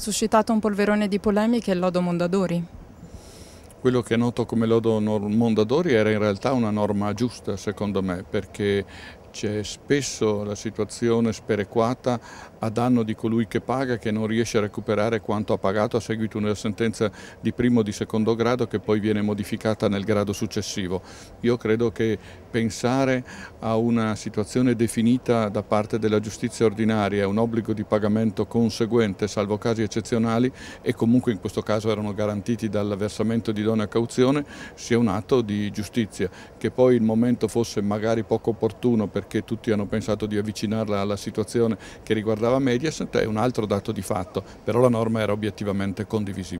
suscitato un polverone di polemiche il lodo Mondadori. Quello che è noto come lodo Mondadori era in realtà una norma giusta, secondo me, perché c'è spesso la situazione sperequata a danno di colui che paga che non riesce a recuperare quanto ha pagato a seguito di una sentenza di primo o di secondo grado che poi viene modificata nel grado successivo. Io credo che pensare a una situazione definita da parte della giustizia ordinaria, un obbligo di pagamento conseguente salvo casi eccezionali e comunque in questo caso erano garantiti dal versamento di donna a cauzione sia un atto di giustizia, che poi il momento fosse magari poco opportuno per perché tutti hanno pensato di avvicinarla alla situazione che riguardava Mediaset è un altro dato di fatto, però la norma era obiettivamente condivisibile.